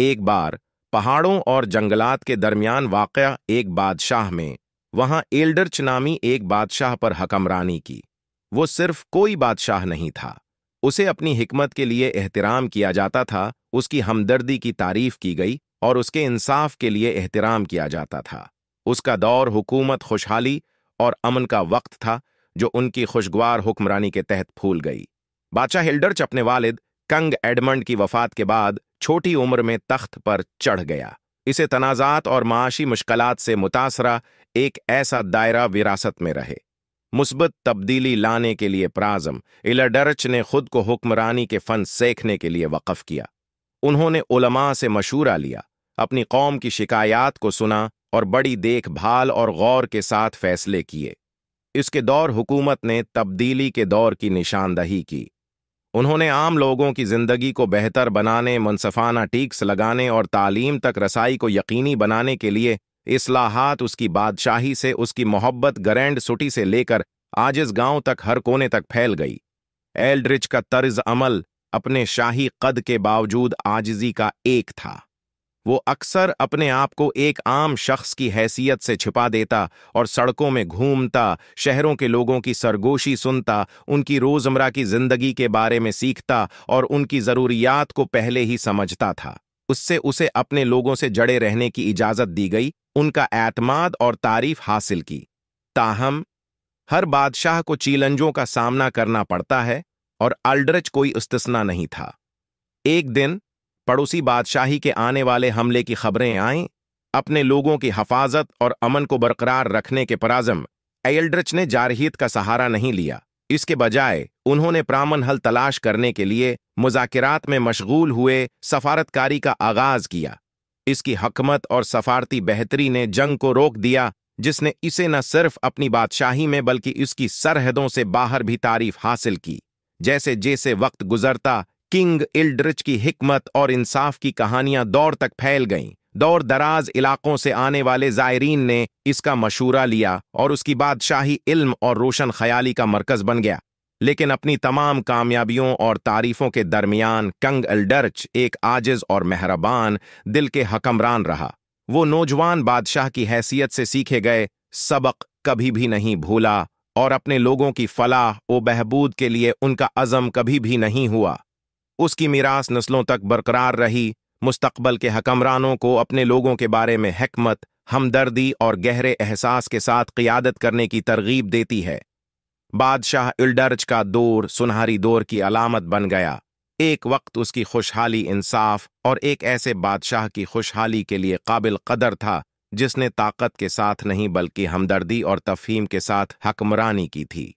एक बार पहाड़ों और जंगलात के दरमियान वाक़ एक बादशाह में वहां एल्डर्च नामी एक बादशाह पर हकमरानी की वो सिर्फ कोई बादशाह नहीं था उसे अपनी हिकमत के लिए एहतराम किया जाता था उसकी हमदर्दी की तारीफ की गई और उसके इंसाफ के लिए एहतराम किया जाता था उसका दौर हुकूमत खुशहाली और अमन का वक्त था जो उनकी खुशगवार हुक्मरानी के तहत फूल गई बादशाह हिल्डर्च अपने वालिद कंग एडमंड की वफात के बाद छोटी उम्र में तख्त पर चढ़ गया इसे तनाजात और माशी मुश्किल से मुतासरा एक ऐसा दायरा विरासत में रहे मुस्बत तब्दीली लाने के लिए प्राजम इलाडर्च ने खुद को हुक्मरानी के फन सेखने के लिए वक़ किया उन्होंने उलमा से मशूरा लिया अपनी कौम की शिकायात को सुना और बड़ी देखभाल और गौर के साथ फैसले किए इसके दौर हुकूमत ने तब्दीली के दौर की निशानदही की उन्होंने आम लोगों की जिंदगी को बेहतर बनाने मनसफाना टीक्स लगाने और तालीम तक रसाई को यकीनी बनाने के लिए असलाहत उसकी बादशाही से उसकी मोहब्बत ग्रैंड सुटी से लेकर आज इस गांव तक हर कोने तक फैल गई एल्ड्रिच का तर्ज अमल अपने शाही कद के बावजूद आजजी का एक था वो अक्सर अपने आप को एक आम शख्स की हैसियत से छिपा देता और सड़कों में घूमता शहरों के लोगों की सरगोशी सुनता उनकी रोज़मर्रा की जिंदगी के बारे में सीखता और उनकी ज़रूरियात को पहले ही समझता था उससे उसे अपने लोगों से जड़े रहने की इजाज़त दी गई उनका एतमाद और तारीफ हासिल की ताहम हर बादशाह को चीलंजों का सामना करना पड़ता है और अल्ड्रच कोई उस्तना नहीं था एक दिन पड़ोसी बादशाही के आने वाले हमले की खबरें आएं अपने लोगों की हफाजत और अमन को बरकरार रखने के पराजम एयल्ड्रच ने जारहीत का सहारा नहीं लिया इसके बजाय उन्होंने प्रामन हल तलाश करने के लिए मुजात में मशगूल हुए सफारतकारी का आगाज किया इसकी हकमत और सफारती बेहतरी ने जंग को रोक दिया जिसने इसे न सिर्फ अपनी बादशाही में बल्कि इसकी सरहदों से बाहर भी तारीफ हासिल की जैसे जैसे वक्त गुजरता किंग इल्ड्रिच की हिकमत और इंसाफ की कहानियां दौर तक फैल गईं दौर दराज इलाकों से आने वाले जायरीन ने इसका मशूरा लिया और उसकी बादशाही इल्म और रोशन ख्याली का मरकज बन गया लेकिन अपनी तमाम कामयाबियों और तारीफों के दरमियान कंग अल्डर्च एक आजिज और मेहरबान दिल के हकमरान रहा वो नौजवान बादशाह की हैसियत से सीखे गए सबक कभी भी नहीं भूला और अपने लोगों की फलाह व बहबूद के लिए उनका अज़म कभी भी नहीं हुआ उसकी मीरास नस्लों तक बरकरार रही मुस्तकबल के हकमरानों को अपने लोगों के बारे में हकमत हमदर्दी और गहरे एहसास के साथ क़ियादत करने की तरगीब देती है बादशाह इल्डर्ज का दौर सुनहरी दौर की अलामत बन गया एक वक्त उसकी खुशहाली इंसाफ और एक ऐसे बादशाह की खुशहाली के लिए काबिल कदर था जिसने ताकत के साथ नहीं बल्कि हमदर्दी और तफहीम के साथ हकमरानी की थी